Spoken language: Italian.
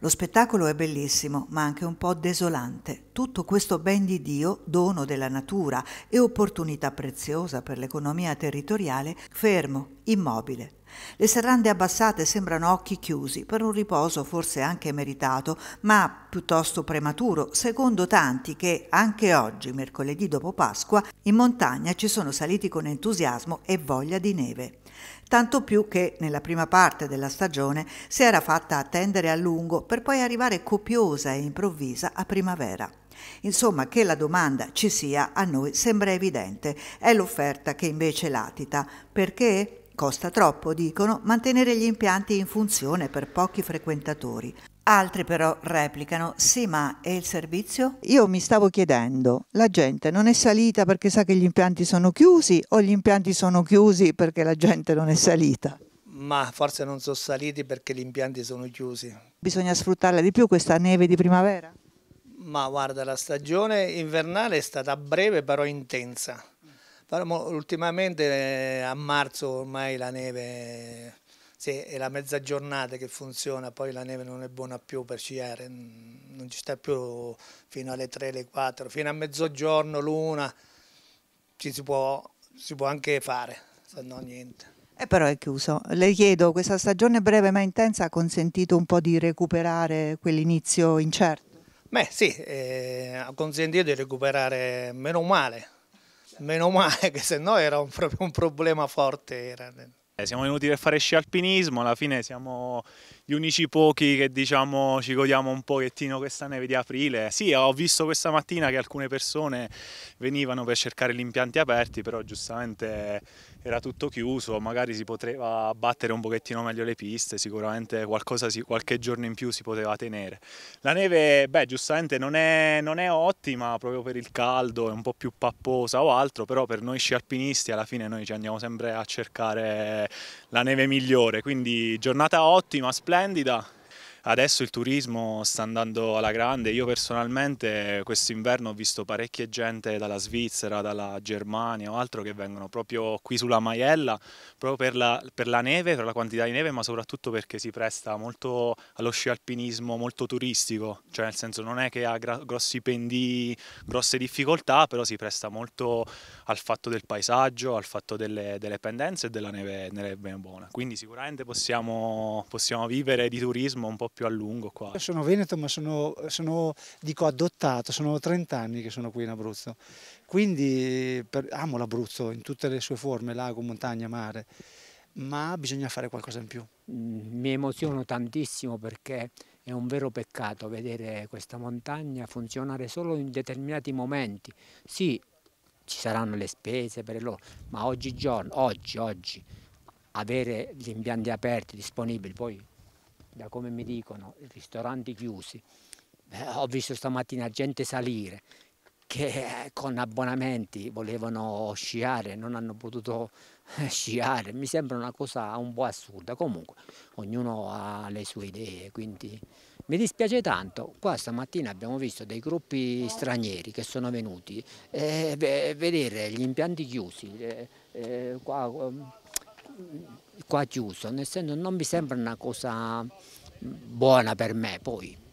Lo spettacolo è bellissimo, ma anche un po' desolante. Tutto questo ben di Dio, dono della natura e opportunità preziosa per l'economia territoriale, fermo, immobile, le serrande abbassate sembrano occhi chiusi, per un riposo forse anche meritato, ma piuttosto prematuro, secondo tanti che anche oggi, mercoledì dopo Pasqua, in montagna ci sono saliti con entusiasmo e voglia di neve tanto più che nella prima parte della stagione si era fatta attendere a lungo per poi arrivare copiosa e improvvisa a primavera. Insomma, che la domanda ci sia a noi sembra evidente, è l'offerta che invece latita. Perché? Costa troppo, dicono, mantenere gli impianti in funzione per pochi frequentatori. Altri però replicano, sì ma e il servizio? Io mi stavo chiedendo, la gente non è salita perché sa che gli impianti sono chiusi o gli impianti sono chiusi perché la gente non è salita? Ma forse non sono saliti perché gli impianti sono chiusi. Bisogna sfruttarla di più questa neve di primavera? Ma guarda, la stagione invernale è stata breve però intensa però ultimamente eh, a marzo ormai la neve, sì, è la mezza giornata che funziona, poi la neve non è buona più per sciare, non ci sta più fino alle 3, alle 4, fino a mezzogiorno, l'una, ci si può, si può anche fare, se no niente. E però è chiuso. Le chiedo, questa stagione breve ma intensa ha consentito un po' di recuperare quell'inizio incerto? Beh sì, eh, ha consentito di recuperare meno male, Meno male che se no era un, proprio un problema forte. Era. Eh, siamo venuti per fare sci alpinismo, alla fine siamo gli unici pochi che diciamo ci godiamo un pochettino questa neve di aprile. Sì, ho visto questa mattina che alcune persone venivano per cercare gli impianti aperti, però giustamente era tutto chiuso, magari si poteva abbattere un pochettino meglio le piste, sicuramente qualcosa, qualche giorno in più si poteva tenere. La neve, beh, giustamente non è, non è ottima proprio per il caldo, è un po' più papposa o altro, però per noi sci alpinisti alla fine noi ci andiamo sempre a cercare la neve migliore, quindi giornata ottima, splendida, Adesso il turismo sta andando alla grande, io personalmente questo inverno ho visto parecchie gente dalla Svizzera, dalla Germania o altro che vengono proprio qui sulla Maiella, proprio per la, per la neve, per la quantità di neve, ma soprattutto perché si presta molto allo sci alpinismo molto turistico, cioè nel senso non è che ha grossi pendii, grosse difficoltà, però si presta molto al fatto del paesaggio, al fatto delle, delle pendenze e della neve, neve buona. Quindi sicuramente possiamo, possiamo vivere di turismo un po' più a lungo qua. Sono veneto ma sono, sono dico, adottato, sono 30 anni che sono qui in Abruzzo, quindi per, amo l'Abruzzo in tutte le sue forme, lago, montagna, mare, ma bisogna fare qualcosa in più. Mm, mi emoziono tantissimo perché è un vero peccato vedere questa montagna funzionare solo in determinati momenti. Sì, ci saranno le spese per loro, ma oggigiorno, oggi, oggi, avere gli impianti aperti, disponibili, poi da come mi dicono, i ristoranti chiusi. Beh, ho visto stamattina gente salire che eh, con abbonamenti volevano sciare, non hanno potuto eh, sciare. Mi sembra una cosa un po' assurda. Comunque, ognuno ha le sue idee, quindi mi dispiace tanto. Qua stamattina abbiamo visto dei gruppi stranieri che sono venuti eh, e vedere gli impianti chiusi. Eh, eh, qua, qua chiuso, nel senso non mi sembra una cosa buona per me poi.